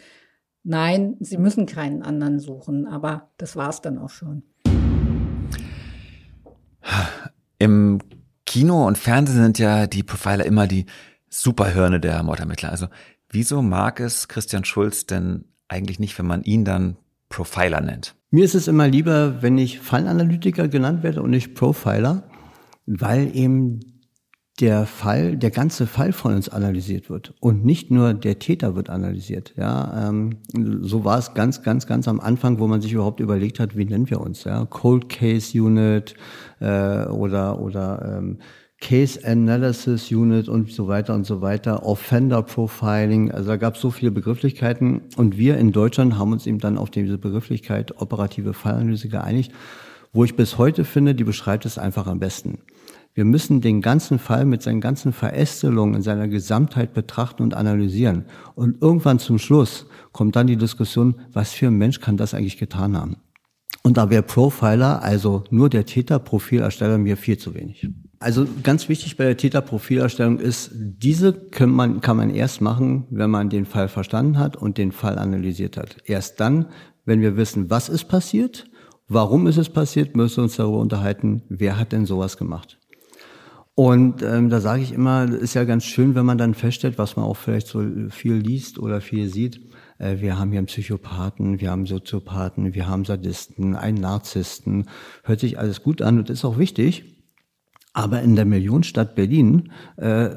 nein, Sie müssen keinen anderen suchen. Aber das war's dann auch schon. Im Kino und Fernsehen sind ja die Profiler immer die Superhirne der Mordermittler. Also wieso mag es Christian Schulz denn eigentlich nicht, wenn man ihn dann Profiler nennt? Mir ist es immer lieber, wenn ich Fallanalytiker genannt werde und nicht Profiler, weil eben der Fall, der ganze Fall von uns analysiert wird und nicht nur der Täter wird analysiert. Ja, ähm, so war es ganz, ganz, ganz am Anfang, wo man sich überhaupt überlegt hat, wie nennen wir uns? Ja, Cold Case Unit äh, oder oder ähm, Case Analysis Unit und so weiter und so weiter, Offender Profiling, also da gab es so viele Begrifflichkeiten und wir in Deutschland haben uns eben dann auf diese Begrifflichkeit operative Fallanalyse geeinigt, wo ich bis heute finde, die beschreibt es einfach am besten. Wir müssen den ganzen Fall mit seinen ganzen Verästelungen in seiner Gesamtheit betrachten und analysieren. Und irgendwann zum Schluss kommt dann die Diskussion, was für ein Mensch kann das eigentlich getan haben? Und da wäre Profiler, also nur der Täterprofilersteller, mir viel zu wenig. Also ganz wichtig bei der Täterprofilerstellung ist, diese kann man, kann man erst machen, wenn man den Fall verstanden hat und den Fall analysiert hat. Erst dann, wenn wir wissen, was ist passiert, warum ist es passiert, müssen wir uns darüber unterhalten, wer hat denn sowas gemacht. Und ähm, da sage ich immer, ist ja ganz schön, wenn man dann feststellt, was man auch vielleicht so viel liest oder viel sieht. Äh, wir haben hier einen Psychopathen, wir haben Soziopathen, wir haben Sadisten, einen Narzissten. Hört sich alles gut an und ist auch wichtig. Aber in der Millionenstadt Berlin äh,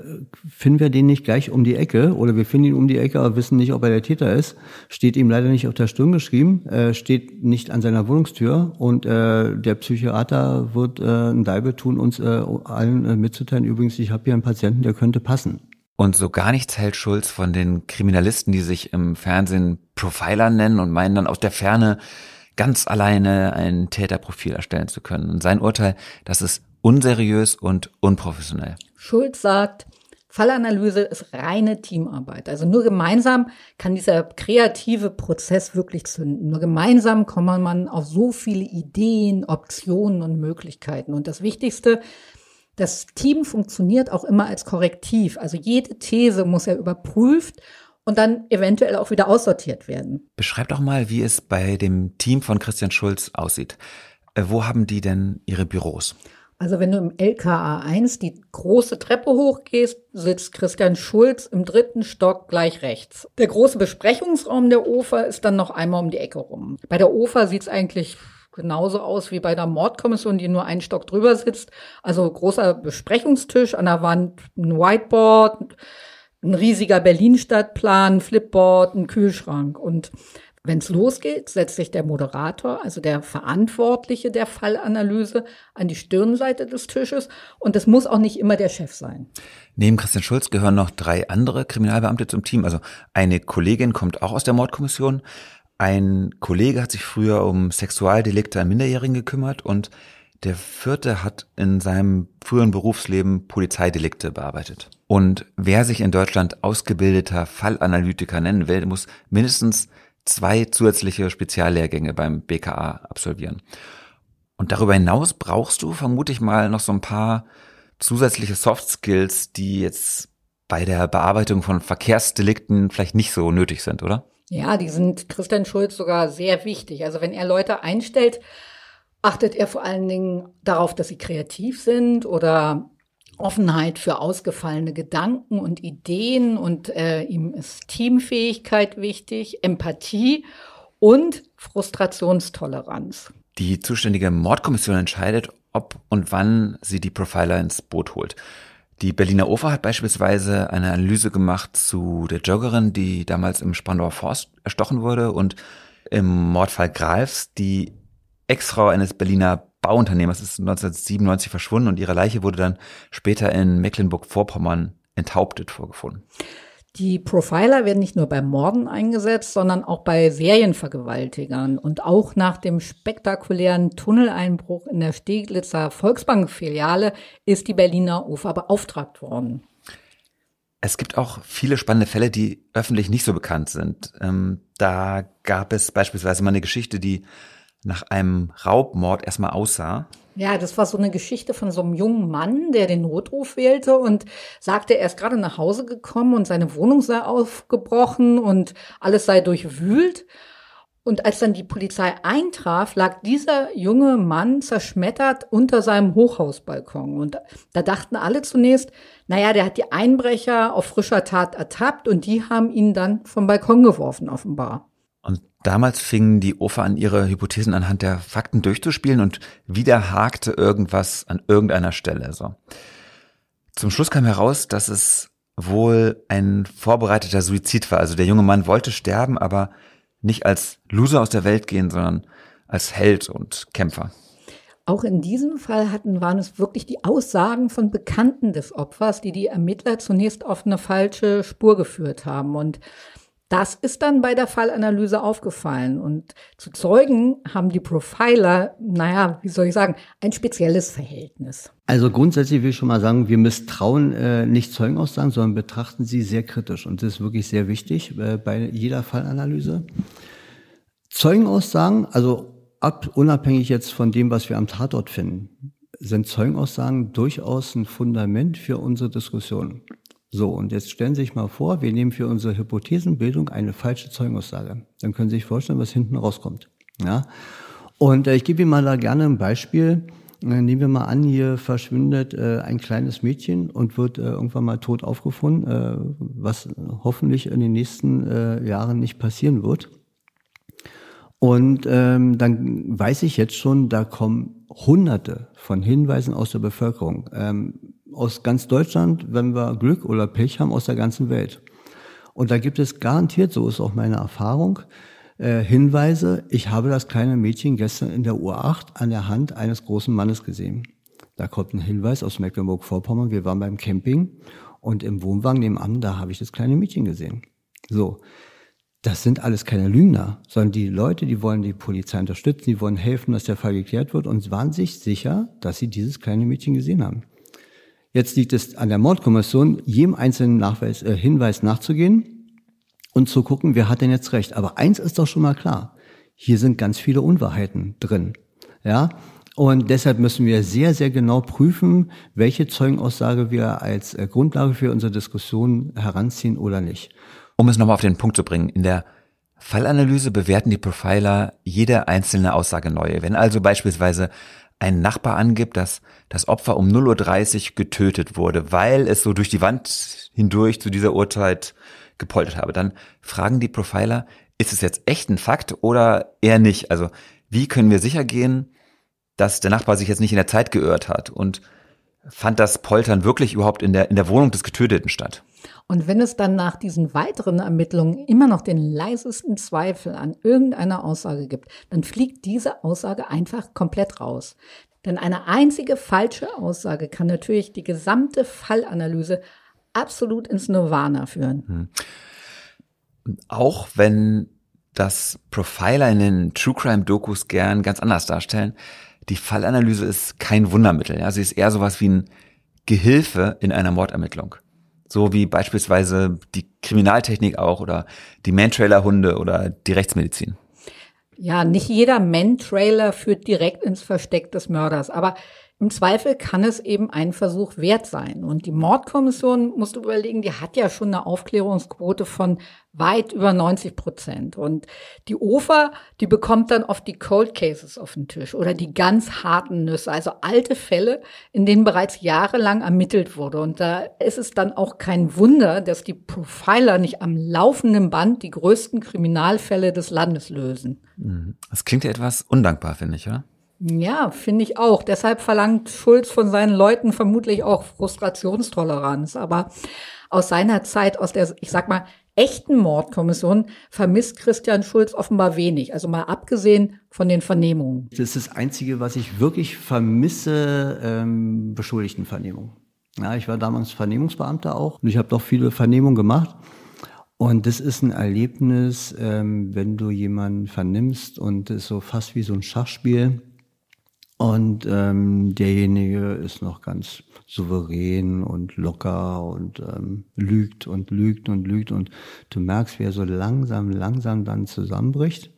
finden wir den nicht gleich um die Ecke oder wir finden ihn um die Ecke, aber wissen nicht, ob er der Täter ist. Steht ihm leider nicht auf der Stirn geschrieben, äh, steht nicht an seiner Wohnungstür und äh, der Psychiater wird äh, ein Deibel tun, uns äh, allen äh, mitzuteilen. Übrigens, ich habe hier einen Patienten, der könnte passen. Und so gar nichts hält Schulz von den Kriminalisten, die sich im Fernsehen Profiler nennen und meinen dann aus der Ferne ganz alleine ein Täterprofil erstellen zu können. Und sein Urteil, das ist unseriös und unprofessionell. Schulz sagt, Fallanalyse ist reine Teamarbeit. Also nur gemeinsam kann dieser kreative Prozess wirklich zünden. Nur gemeinsam kommt man auf so viele Ideen, Optionen und Möglichkeiten. Und das Wichtigste, das Team funktioniert auch immer als Korrektiv. Also jede These muss ja überprüft und dann eventuell auch wieder aussortiert werden. Beschreibt doch mal, wie es bei dem Team von Christian Schulz aussieht. Äh, wo haben die denn ihre Büros? Also wenn du im LKA 1 die große Treppe hochgehst, sitzt Christian Schulz im dritten Stock gleich rechts. Der große Besprechungsraum der OFA ist dann noch einmal um die Ecke rum. Bei der OFA sieht's eigentlich genauso aus wie bei der Mordkommission, die nur einen Stock drüber sitzt. Also großer Besprechungstisch, an der Wand ein Whiteboard, ein riesiger Berlin-Stadtplan, ein Flipboard, ein Kühlschrank. Und wenn es losgeht, setzt sich der Moderator, also der Verantwortliche der Fallanalyse, an die Stirnseite des Tisches und das muss auch nicht immer der Chef sein. Neben Christian Schulz gehören noch drei andere Kriminalbeamte zum Team. Also eine Kollegin kommt auch aus der Mordkommission. Ein Kollege hat sich früher um Sexualdelikte an Minderjährigen gekümmert und der vierte hat in seinem früheren Berufsleben Polizeidelikte bearbeitet. Und wer sich in Deutschland ausgebildeter Fallanalytiker nennen will, muss mindestens zwei zusätzliche Speziallehrgänge beim BKA absolvieren. Und darüber hinaus brauchst du, vermute ich mal, noch so ein paar zusätzliche Soft Skills, die jetzt bei der Bearbeitung von Verkehrsdelikten vielleicht nicht so nötig sind, oder? Ja, die sind Christian Schulz sogar sehr wichtig. Also wenn er Leute einstellt, achtet er vor allen Dingen darauf, dass sie kreativ sind oder Offenheit für ausgefallene Gedanken und Ideen und äh, ihm ist Teamfähigkeit wichtig, Empathie und Frustrationstoleranz. Die zuständige Mordkommission entscheidet, ob und wann sie die Profiler ins Boot holt. Die Berliner Ufer hat beispielsweise eine Analyse gemacht zu der Joggerin, die damals im Spandauer Forst erstochen wurde und im Mordfall Greifs die Ex-Frau eines Berliner Bauunternehmers ist 1997 verschwunden und ihre Leiche wurde dann später in Mecklenburg-Vorpommern enthauptet vorgefunden. Die Profiler werden nicht nur bei Morden eingesetzt, sondern auch bei Serienvergewaltigern. Und auch nach dem spektakulären Tunneleinbruch in der Steglitzer Volksbank-Filiale ist die Berliner UFA beauftragt worden. Es gibt auch viele spannende Fälle, die öffentlich nicht so bekannt sind. Ähm, da gab es beispielsweise mal eine Geschichte, die nach einem Raubmord erstmal aussah. Ja, das war so eine Geschichte von so einem jungen Mann, der den Notruf wählte und sagte, er ist gerade nach Hause gekommen und seine Wohnung sei aufgebrochen und alles sei durchwühlt. Und als dann die Polizei eintraf, lag dieser junge Mann zerschmettert unter seinem Hochhausbalkon. Und da dachten alle zunächst, naja, der hat die Einbrecher auf frischer Tat ertappt und die haben ihn dann vom Balkon geworfen, offenbar. Damals fingen die Ofer an, ihre Hypothesen anhand der Fakten durchzuspielen und wieder hakte irgendwas an irgendeiner Stelle. So. Zum Schluss kam heraus, dass es wohl ein vorbereiteter Suizid war. Also der junge Mann wollte sterben, aber nicht als Loser aus der Welt gehen, sondern als Held und Kämpfer. Auch in diesem Fall hatten, waren es wirklich die Aussagen von Bekannten des Opfers, die die Ermittler zunächst auf eine falsche Spur geführt haben. Und das ist dann bei der Fallanalyse aufgefallen. Und zu Zeugen haben die Profiler, naja, wie soll ich sagen, ein spezielles Verhältnis. Also grundsätzlich will ich schon mal sagen, wir misstrauen äh, nicht Zeugenaussagen, sondern betrachten sie sehr kritisch. Und das ist wirklich sehr wichtig äh, bei jeder Fallanalyse. Zeugenaussagen, also ab, unabhängig jetzt von dem, was wir am Tatort finden, sind Zeugenaussagen durchaus ein Fundament für unsere Diskussion. So, und jetzt stellen Sie sich mal vor, wir nehmen für unsere Hypothesenbildung eine falsche Zeugenaussage. Dann können Sie sich vorstellen, was hinten rauskommt. Ja? Und äh, ich gebe Ihnen mal da gerne ein Beispiel. Äh, nehmen wir mal an, hier verschwindet äh, ein kleines Mädchen und wird äh, irgendwann mal tot aufgefunden, äh, was hoffentlich in den nächsten äh, Jahren nicht passieren wird. Und ähm, dann weiß ich jetzt schon, da kommen Hunderte von Hinweisen aus der Bevölkerung. Ähm, aus ganz Deutschland, wenn wir Glück oder Pech haben, aus der ganzen Welt. Und da gibt es garantiert, so ist auch meine Erfahrung, äh, Hinweise, ich habe das kleine Mädchen gestern in der Uhr 8 an der Hand eines großen Mannes gesehen. Da kommt ein Hinweis aus Mecklenburg-Vorpommern, wir waren beim Camping und im Wohnwagen nebenan, da habe ich das kleine Mädchen gesehen. So, das sind alles keine Lügner, sondern die Leute, die wollen die Polizei unterstützen, die wollen helfen, dass der Fall geklärt wird und waren sich sicher, dass sie dieses kleine Mädchen gesehen haben. Jetzt liegt es an der Mordkommission, jedem einzelnen Nachweis, äh, Hinweis nachzugehen und zu gucken, wer hat denn jetzt recht. Aber eins ist doch schon mal klar. Hier sind ganz viele Unwahrheiten drin. Ja, und deshalb müssen wir sehr, sehr genau prüfen, welche Zeugenaussage wir als äh, Grundlage für unsere Diskussion heranziehen oder nicht. Um es nochmal auf den Punkt zu bringen, in der Fallanalyse bewerten die Profiler jede einzelne Aussage neu. Wenn also beispielsweise ein Nachbar angibt, dass das Opfer um 0.30 Uhr getötet wurde, weil es so durch die Wand hindurch zu dieser Uhrzeit gepoltert habe, dann fragen die Profiler, ist es jetzt echt ein Fakt oder eher nicht? Also wie können wir sicher gehen, dass der Nachbar sich jetzt nicht in der Zeit geirrt hat und fand das Poltern wirklich überhaupt in der, in der Wohnung des Getöteten statt? Und wenn es dann nach diesen weiteren Ermittlungen immer noch den leisesten Zweifel an irgendeiner Aussage gibt, dann fliegt diese Aussage einfach komplett raus. Denn eine einzige falsche Aussage kann natürlich die gesamte Fallanalyse absolut ins Nirvana führen. Hm. Auch wenn das Profiler in den True Crime Dokus gern ganz anders darstellen, die Fallanalyse ist kein Wundermittel. Ja? Sie ist eher sowas wie ein Gehilfe in einer Mordermittlung. So wie beispielsweise die Kriminaltechnik auch oder die Mantrailer-Hunde oder die Rechtsmedizin. Ja, nicht jeder Man-Trailer führt direkt ins Versteck des Mörders, aber im Zweifel kann es eben ein Versuch wert sein. Und die Mordkommission, musst du überlegen, die hat ja schon eine Aufklärungsquote von weit über 90 Prozent. Und die OFA, die bekommt dann oft die Cold Cases auf den Tisch oder die ganz harten Nüsse, also alte Fälle, in denen bereits jahrelang ermittelt wurde. Und da ist es dann auch kein Wunder, dass die Profiler nicht am laufenden Band die größten Kriminalfälle des Landes lösen. Mhm. Das klingt ja etwas undankbar, finde ich, oder? Ja, finde ich auch. Deshalb verlangt Schulz von seinen Leuten vermutlich auch Frustrationstoleranz. Aber aus seiner Zeit, aus der, ich sag mal, echten Mordkommission vermisst Christian Schulz offenbar wenig. Also mal abgesehen von den Vernehmungen. Das ist das Einzige, was ich wirklich vermisse, ähm, Beschuldigtenvernehmung. Ja, ich war damals Vernehmungsbeamter auch und ich habe doch viele Vernehmungen gemacht. Und das ist ein Erlebnis, ähm, wenn du jemanden vernimmst und ist so fast wie so ein Schachspiel und ähm, derjenige ist noch ganz souverän und locker und ähm, lügt und lügt und lügt. Und du merkst, wie er so langsam, langsam dann zusammenbricht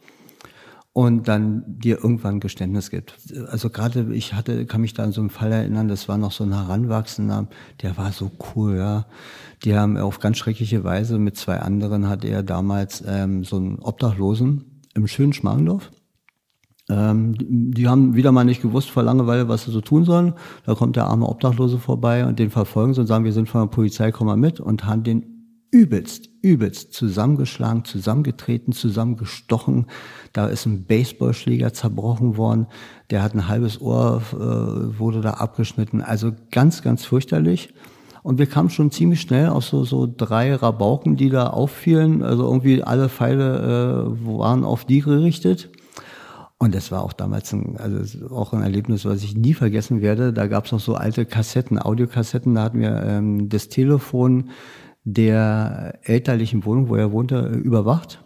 und dann dir irgendwann Geständnis gibt. Also gerade ich hatte, kann mich da an so einen Fall erinnern, das war noch so ein Heranwachsender, der war so cool, ja. Die haben auf ganz schreckliche Weise mit zwei anderen hat er damals ähm, so einen Obdachlosen im schönen Schmargendorf ähm, die haben wieder mal nicht gewusst vor Langeweile, was sie so tun sollen. Da kommt der arme Obdachlose vorbei und den verfolgen sie und sagen, wir sind von der Polizei, komm mal mit und haben den übelst, übelst zusammengeschlagen, zusammengetreten, zusammengestochen. Da ist ein Baseballschläger zerbrochen worden. Der hat ein halbes Ohr, äh, wurde da abgeschnitten. Also ganz, ganz fürchterlich. Und wir kamen schon ziemlich schnell auf so, so drei Rabauken, die da auffielen. Also irgendwie alle Pfeile äh, waren auf die gerichtet. Und das war auch damals ein, also auch ein Erlebnis, was ich nie vergessen werde. Da gab es noch so alte Kassetten, Audiokassetten. Da hatten wir ähm, das Telefon der elterlichen Wohnung, wo er wohnte, äh, überwacht.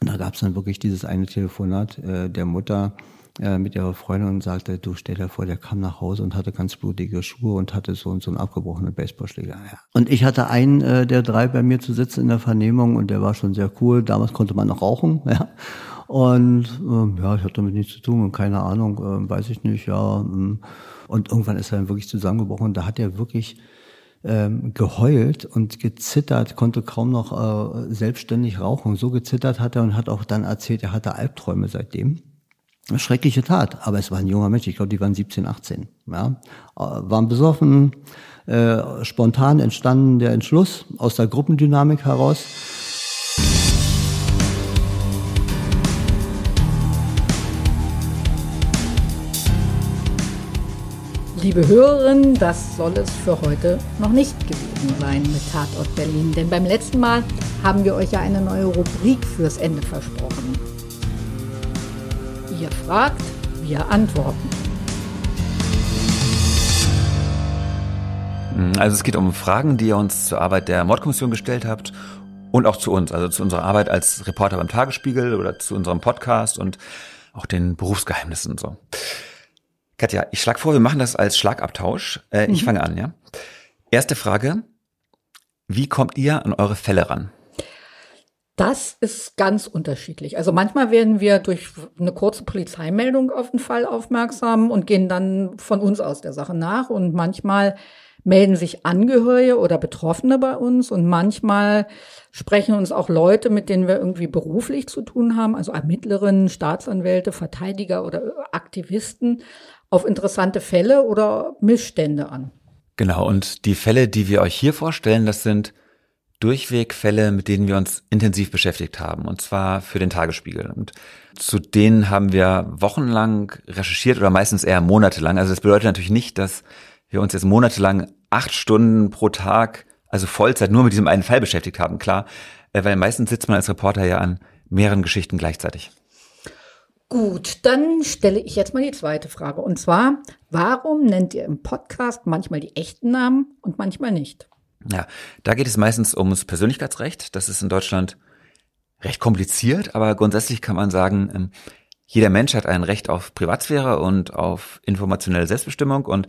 Und da gab es dann wirklich dieses eine Telefonat äh, der Mutter äh, mit ihrer Freundin und sagte, du stell dir vor, der kam nach Hause und hatte ganz blutige Schuhe und hatte so und so einen abgebrochenen Baseballschläger. Ja. Und ich hatte einen äh, der drei bei mir zu sitzen in der Vernehmung und der war schon sehr cool. Damals konnte man noch rauchen. Ja. Und ähm, ja, ich hatte damit nichts zu tun und keine Ahnung, äh, weiß ich nicht, ja. Hm. Und irgendwann ist er dann wirklich zusammengebrochen. Und da hat er wirklich ähm, geheult und gezittert, konnte kaum noch äh, selbstständig rauchen. So gezittert hat er und hat auch dann erzählt, er hatte Albträume seitdem. schreckliche Tat, aber es war ein junger Mensch, ich glaube, die waren 17, 18. Ja. Äh, waren besoffen, äh, spontan entstanden der Entschluss aus der Gruppendynamik heraus. Liebe Hörerinnen, das soll es für heute noch nicht gewesen sein mit Tatort Berlin, denn beim letzten Mal haben wir euch ja eine neue Rubrik fürs Ende versprochen. Ihr fragt, wir antworten. Also es geht um Fragen, die ihr uns zur Arbeit der Mordkommission gestellt habt und auch zu uns, also zu unserer Arbeit als Reporter beim Tagesspiegel oder zu unserem Podcast und auch den Berufsgeheimnissen und so. Katja, ich schlage vor, wir machen das als Schlagabtausch. Äh, mhm. Ich fange an, ja. Erste Frage. Wie kommt ihr an eure Fälle ran? Das ist ganz unterschiedlich. Also manchmal werden wir durch eine kurze Polizeimeldung auf den Fall aufmerksam und gehen dann von uns aus der Sache nach. Und manchmal melden sich Angehörige oder Betroffene bei uns und manchmal sprechen uns auch Leute, mit denen wir irgendwie beruflich zu tun haben, also Ermittlerinnen, Staatsanwälte, Verteidiger oder Aktivisten auf interessante Fälle oder Missstände an. Genau, und die Fälle, die wir euch hier vorstellen, das sind durchweg Fälle, mit denen wir uns intensiv beschäftigt haben, und zwar für den Tagesspiegel. Und zu denen haben wir wochenlang recherchiert oder meistens eher monatelang. Also das bedeutet natürlich nicht, dass wir uns jetzt monatelang acht Stunden pro Tag, also Vollzeit, nur mit diesem einen Fall beschäftigt haben, klar. Äh, weil meistens sitzt man als Reporter ja an mehreren Geschichten gleichzeitig. Gut, dann stelle ich jetzt mal die zweite Frage. Und zwar, warum nennt ihr im Podcast manchmal die echten Namen und manchmal nicht? Ja, da geht es meistens ums Persönlichkeitsrecht. Das ist in Deutschland recht kompliziert, aber grundsätzlich kann man sagen, ähm, jeder Mensch hat ein Recht auf Privatsphäre und auf informationelle Selbstbestimmung. Und,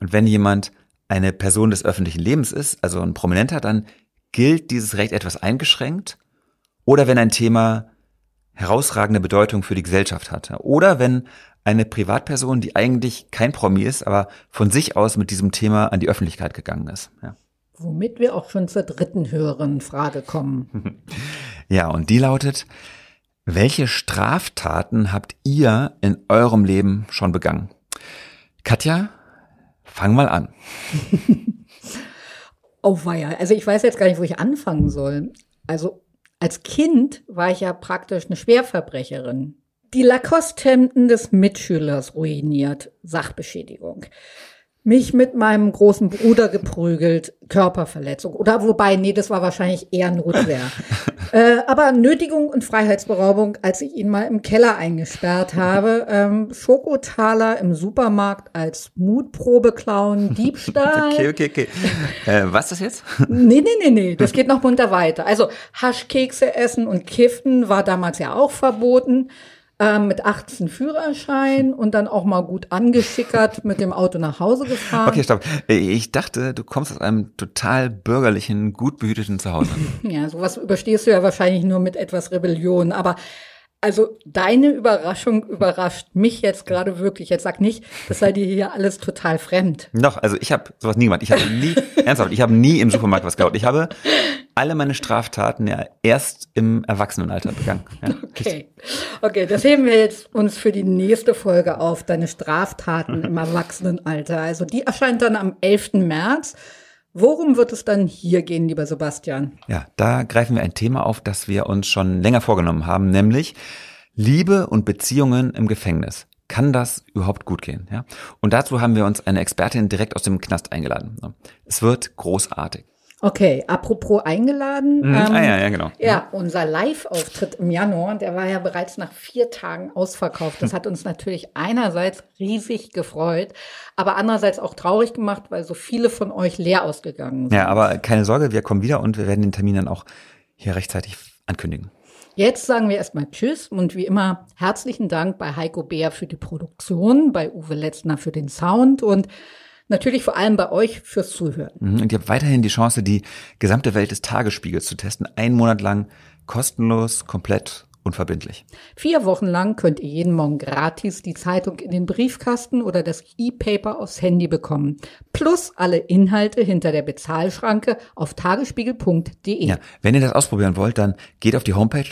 und wenn jemand eine Person des öffentlichen Lebens ist, also ein Prominenter, dann gilt dieses Recht etwas eingeschränkt. Oder wenn ein Thema herausragende Bedeutung für die Gesellschaft hatte. Oder wenn eine Privatperson, die eigentlich kein Promi ist, aber von sich aus mit diesem Thema an die Öffentlichkeit gegangen ist. Ja. Womit wir auch schon zur dritten höheren Frage kommen. ja, und die lautet, welche Straftaten habt ihr in eurem Leben schon begangen? Katja, fang mal an. oh weia, also ich weiß jetzt gar nicht, wo ich anfangen soll. Also als Kind war ich ja praktisch eine Schwerverbrecherin. Die Lacoste-Hemden des Mitschülers ruiniert, Sachbeschädigung mich mit meinem großen Bruder geprügelt, Körperverletzung. Oder wobei, nee, das war wahrscheinlich eher Notwehr. äh, aber Nötigung und Freiheitsberaubung, als ich ihn mal im Keller eingesperrt habe. Ähm, Schokotaler im Supermarkt als Mutprobe klauen, Diebstahl. okay, okay, okay. Äh, was ist das jetzt? nee, nee, nee, nee, das geht noch munter weiter. Also Haschkekse essen und Kiften war damals ja auch verboten ähm, mit 18 Führerschein und dann auch mal gut angeschickert mit dem Auto nach Hause gefahren. Okay, stopp. Ich dachte, du kommst aus einem total bürgerlichen, gut behüteten Zuhause. ja, sowas überstehst du ja wahrscheinlich nur mit etwas Rebellion, aber also deine Überraschung überrascht mich jetzt gerade wirklich. Jetzt sag nicht, das sei dir hier alles total fremd. Noch, also ich habe sowas nie gemacht. Ich habe nie, ernsthaft, ich habe nie im Supermarkt was gehabt. Ich habe alle meine Straftaten ja erst im Erwachsenenalter begangen. Ja. Okay. Okay, das heben wir jetzt uns für die nächste Folge auf, deine Straftaten im Erwachsenenalter. Also die erscheint dann am 11. März. Worum wird es dann hier gehen, lieber Sebastian? Ja, da greifen wir ein Thema auf, das wir uns schon länger vorgenommen haben, nämlich Liebe und Beziehungen im Gefängnis. Kann das überhaupt gut gehen? Ja? Und dazu haben wir uns eine Expertin direkt aus dem Knast eingeladen. Es wird großartig. Okay, apropos eingeladen. Mhm. Ah, ähm, ah, ja, ja, genau. Ja, mhm. unser Live-Auftritt im Januar, der war ja bereits nach vier Tagen ausverkauft. Das hat uns natürlich einerseits riesig gefreut, aber andererseits auch traurig gemacht, weil so viele von euch leer ausgegangen sind. Ja, aber keine Sorge, wir kommen wieder und wir werden den Termin dann auch hier rechtzeitig ankündigen. Jetzt sagen wir erstmal Tschüss und wie immer herzlichen Dank bei Heiko Beer für die Produktion, bei Uwe Letzner für den Sound und Natürlich vor allem bei euch fürs Zuhören. Mhm, und ihr habt weiterhin die Chance, die gesamte Welt des Tagesspiegels zu testen. Einen Monat lang kostenlos, komplett unverbindlich. Vier Wochen lang könnt ihr jeden Morgen gratis die Zeitung in den Briefkasten oder das E-Paper aufs Handy bekommen. Plus alle Inhalte hinter der Bezahlschranke auf tagesspiegel.de. Ja, wenn ihr das ausprobieren wollt, dann geht auf die Homepage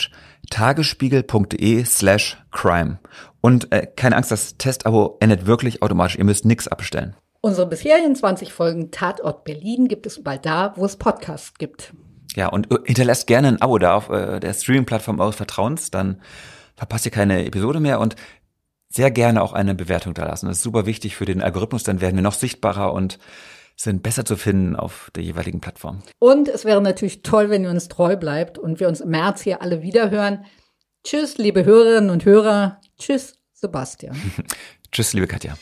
tagesspiegel.de slash crime. Und äh, keine Angst, das Testabo endet wirklich automatisch. Ihr müsst nichts abstellen. Unsere bisherigen 20 Folgen Tatort Berlin gibt es bald da, wo es Podcasts gibt. Ja, und äh, hinterlasst gerne ein Abo da auf äh, der Streaming-Plattform eures Vertrauens, dann verpasst ihr keine Episode mehr und sehr gerne auch eine Bewertung da lassen. Das ist super wichtig für den Algorithmus, dann werden wir noch sichtbarer und sind besser zu finden auf der jeweiligen Plattform. Und es wäre natürlich toll, wenn ihr uns treu bleibt und wir uns im März hier alle wiederhören. Tschüss, liebe Hörerinnen und Hörer. Tschüss, Sebastian. Tschüss, liebe Katja.